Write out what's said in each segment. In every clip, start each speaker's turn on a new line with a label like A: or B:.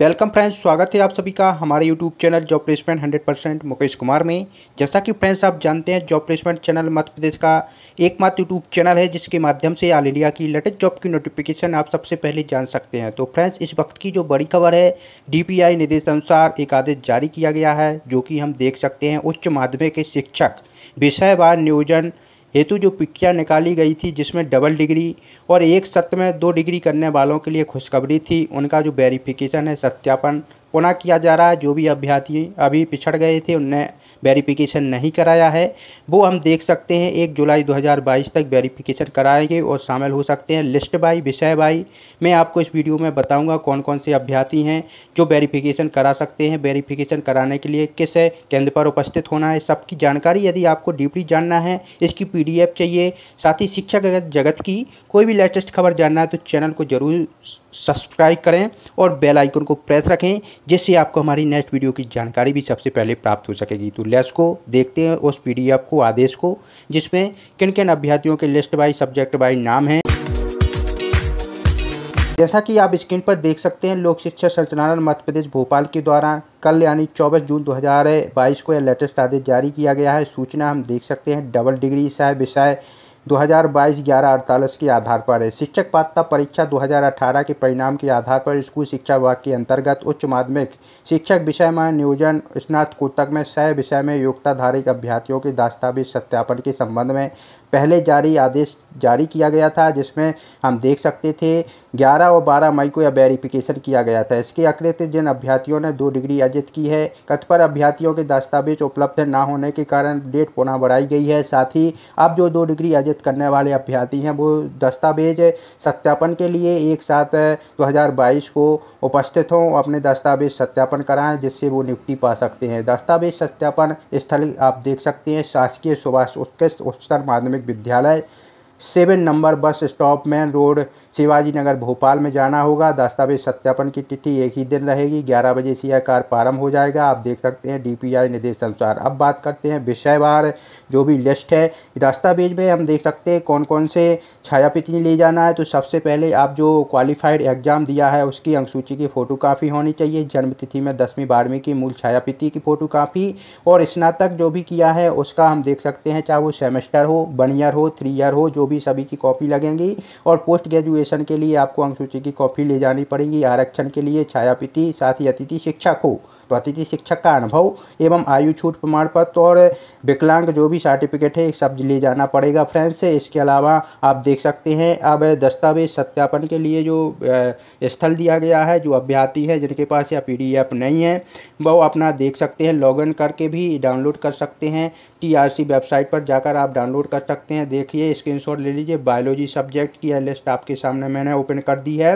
A: welcome friends स्वागत है आप सभी का हमारे YouTube channel job placement 100 percent Mukesh Kumar में जैसा कि फ्रेंड्स आप जानते हैं job placement channel Madhya Pradesh का एकमात्र यूट्यूब चैनल है जिसके माध्यम से ऑल इंडिया की लेटेस्ट जॉब की नोटिफिकेशन आप सबसे पहले जान सकते हैं तो फ्रेंड्स इस वक्त की जो बड़ी खबर है डी डीपीआई निर्देशानुसार एक आदेश जारी किया गया है जो कि हम देख सकते हैं उच्च माध्यमिक शिक्षक विषय व नियोजन हेतु जो पिक्चर निकाली गई थी जिसमें डबल डिग्री और एक सत्र में दो डिग्री करने वालों के लिए खुशखबरी थी उनका जो वेरिफिकेशन है सत्यापन पुनः किया जा रहा है जो भी अभ्यर्थी अभी पिछड़ गए थे उन्हें वेरिफिकेशन नहीं कराया है वो हम देख सकते हैं एक जुलाई 2022 तक वेरिफिकेशन कराएंगे और शामिल हो सकते हैं लिस्ट बाई विषय बाई मैं आपको इस वीडियो में बताऊंगा कौन कौन से अभ्यर्थी हैं जो वेरिफिकेशन करा सकते हैं वेरिफिकेशन कराने के लिए किस केंद्र पर उपस्थित होना है सबकी जानकारी यदि आपको डीपली जानना है इसकी पी चाहिए साथ ही शिक्षा जगत की कोई भी लेटेस्ट खबर जानना है तो चैनल को ज़रूर सब्सक्राइब करें और बेल आइकन को प्रेस रखें जिससे आपको हमारी नेक्स्ट वीडियो की जानकारी भी सबसे पहले प्राप्त हो सकेगी तो लेस को देखते हैं उस पी को आदेश को जिसमें किन किन अभ्यर्थियों के लिस्ट बाई सब्जेक्ट बाई नाम हैं जैसा कि आप स्क्रीन पर देख सकते हैं लोक शिक्षा संचालन मध्य प्रदेश भोपाल के द्वारा कल यानी 24 जून 2022 को यह लेटेस्ट आदेश जारी किया गया है सूचना हम देख सकते हैं डबल डिग्री सह विषय 2022 ग्यारह अड़तालीस के आधार पर है शिक्षक पात्रता परीक्षा 2018 के परिणाम के आधार पर स्कूल शिक्षा विभाग के अंतर्गत उच्च माध्यमिक शिक्षक विषय में नियोजन स्नातकोत्तक में सह विषय में योग्यताधारित अभ्यर्थियों के दस्तावेज सत्यापन के संबंध में पहले जारी आदेश जारी किया गया था जिसमें हम देख सकते थे 11 और 12 मई को यह वेरिफिकेशन किया गया था इसके अतिरिक्त जिन अभ्यर्थियों ने दो डिग्री अर्जित की है कतपर अभ्यर्थियों के दस्तावेज उपलब्ध ना होने के कारण डेट पुनः बढ़ाई गई है साथ ही अब जो दो डिग्री अर्जित करने वाले अभ्यर्थी हैं वो दस्तावेज सत्यापन के लिए एक साथ दो को उपस्थित हों अपने दस्तावेज सत्यापन कराएँ जिससे वो नियुक्ति पा सकते हैं दस्तावेज सत्यापन स्थल आप देख सकते हैं शासकीय सुभाष उत्कृष्ट उच्चतर माध्यमिक विद्यालय seven number bus stop main road Shivaji Nagar Bhopal में जाना होगा दस्तावेज सत्यापन की तिथि एक ही दिन रहेगी 11 बजे से यह कार्य प्रारंभ हो जाएगा आप देख सकते हैं डीपीआई निर्देश अनुसार अब बात करते हैं विषयवार जो भी लिस्ट है दस्तावेज में हम देख सकते हैं कौन कौन से छाया ले जाना है तो सबसे पहले आप जो क्वालिफाइड एग्जाम दिया है उसकी अंकसूची की काफ़ी होनी चाहिए जन्मतिथि में दसवीं बारहवीं की मूल छायापिति की काफ़ी और स्नातक जो भी किया है उसका हम देख सकते हैं चाहे वो सेमेस्टर हो वन ईयर हो थ्री ईयर हो जो भी सभी की कॉपी लगेंगी और पोस्ट ग्रेजुएशन आरक्षण के लिए आपको अनुसूची की कॉपी ले जानी पड़ेगी आरक्षण के लिए छायापिति साथ ही अतिथि शिक्षक हो तो अतिथि शिक्षक का अनुभव एवं आयु छूट प्रमाण पत्र और विकलांग जो भी सर्टिफिकेट है सब ले जाना पड़ेगा फ्रेंड्स इसके अलावा आप देख सकते हैं अब दस्तावेज सत्यापन के लिए जो स्थल दिया गया है जो अभ्यार्थी है जिनके पास या पी नहीं है वो अपना देख सकते हैं इन करके भी डाउनलोड कर सकते हैं टीआरसी वेबसाइट पर जाकर आप डाउनलोड कर सकते हैं देखिए स्क्रीनशॉट ले लीजिए बायोलॉजी सब्जेक्ट की लिस्ट आपके सामने मैंने ओपन कर दी है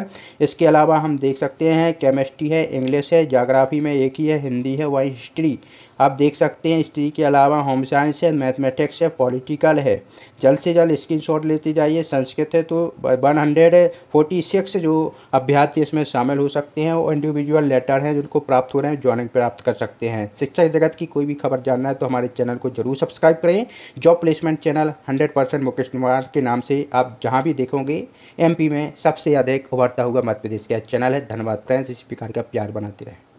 A: इसके अलावा हम देख सकते हैं केमिस्ट्री है इंग्लिश है जोग्राफी में एक लिखी है हिंदी है वही हिस्ट्री आप देख सकते हैं हिस्ट्री के अलावा होम साइंस है मैथमेटिक्स है पॉलिटिकल है जल्द से जल्द स्क्रीनशॉट लेते जाइए संस्कृत है तो वन हंड्रेड फोर्टी सिक्स जो अभ्यार्थी इसमें शामिल हो सकते हैं और इंडिविजुअल लेटर हैं जिनको प्राप्त हो रहे हैं ज्वाइनिंग प्राप्त कर सकते हैं शिक्षा जगत की कोई भी खबर जानना है तो हमारे चैनल को जरूर सब्सक्राइब करें job placement channel hundred percent Mukesh Kumar के नाम से आप जहाँ भी देखोगे एम में सबसे अधिक उभरता हुआ मध्य प्रदेश का चैनल है धन्यवाद फ्रेंड्स इसी प्रकार का प्यार बनाते रहें